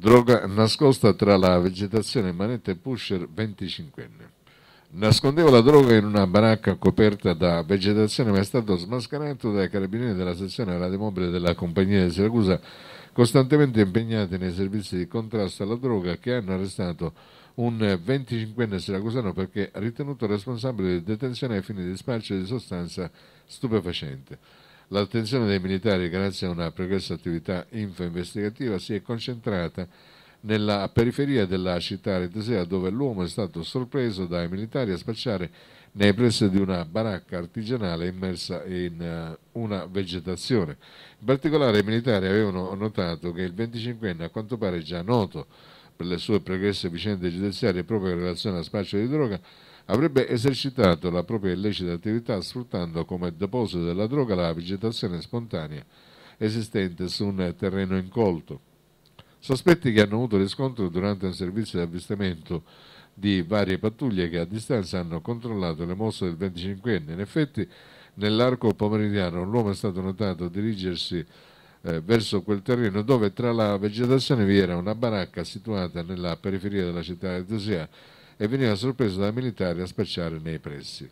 droga nascosta tra la vegetazione manette pusher 25enne. Nascondeva la droga in una baracca coperta da vegetazione ma è stato smascherato dai carabinieri della sezione radiomobile della compagnia di Siracusa costantemente impegnati nei servizi di contrasto alla droga che hanno arrestato un 25enne siracusano perché ritenuto responsabile di detenzione ai fini di spaccio di sostanza stupefacente. L'attenzione dei militari, grazie a una pregressa attività info-investigativa, si è concentrata nella periferia della città aretesea dove l'uomo è stato sorpreso dai militari a spacciare nei pressi di una baracca artigianale immersa in uh, una vegetazione. In particolare i militari avevano notato che il 25enne, a quanto pare già noto per le sue progresse vicende giudiziarie proprio in relazione a spaccio di droga, avrebbe esercitato la propria illecita attività sfruttando come deposito della droga la vegetazione spontanea esistente su un terreno incolto. Sospetti che hanno avuto riscontro durante un servizio di avvistamento di varie pattuglie che a distanza hanno controllato le mosse del 25enne. In effetti, nell'arco pomeridiano, l'uomo è stato notato dirigersi eh, verso quel terreno dove tra la vegetazione vi era una baracca situata nella periferia della città di Tusia e veniva sorpreso dai militari a spacciare nei pressi.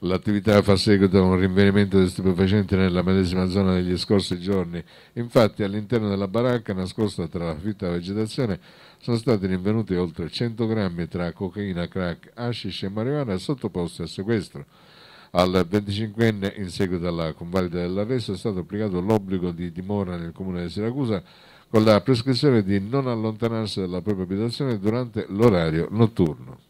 L'attività fa seguito a un rinvenimento di stupefacenti nella medesima zona degli scorsi giorni. Infatti, all'interno della baracca, nascosta tra la fitta vegetazione, sono stati rinvenuti oltre 100 grammi tra cocaina, crack, hashish e marijuana sottoposti a sequestro. Al 25enne, in seguito alla convalida dell'arresto, è stato applicato l'obbligo di dimora nel comune di Siracusa con la prescrizione di non allontanarsi dalla propria abitazione durante l'orario notturno.